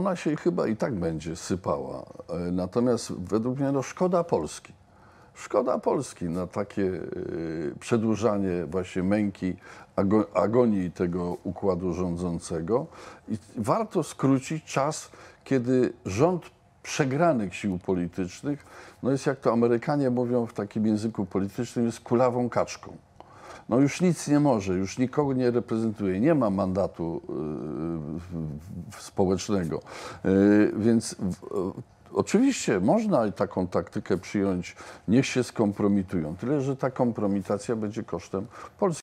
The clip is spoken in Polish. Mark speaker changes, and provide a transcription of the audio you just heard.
Speaker 1: ona się chyba i tak będzie sypała. E, natomiast według mnie no, szkoda Polski. Szkoda Polski na takie e, przedłużanie właśnie męki, agonii tego układu rządzącego. I warto skrócić czas, kiedy rząd przegranych sił politycznych, no jest jak to Amerykanie mówią w takim języku politycznym, jest kulawą kaczką. No już nic nie może, już nikogo nie reprezentuje, nie ma mandatu e, społecznego. E, więc e, Oczywiście można taką taktykę przyjąć, niech się skompromitują, tyle że ta kompromitacja będzie kosztem Polski.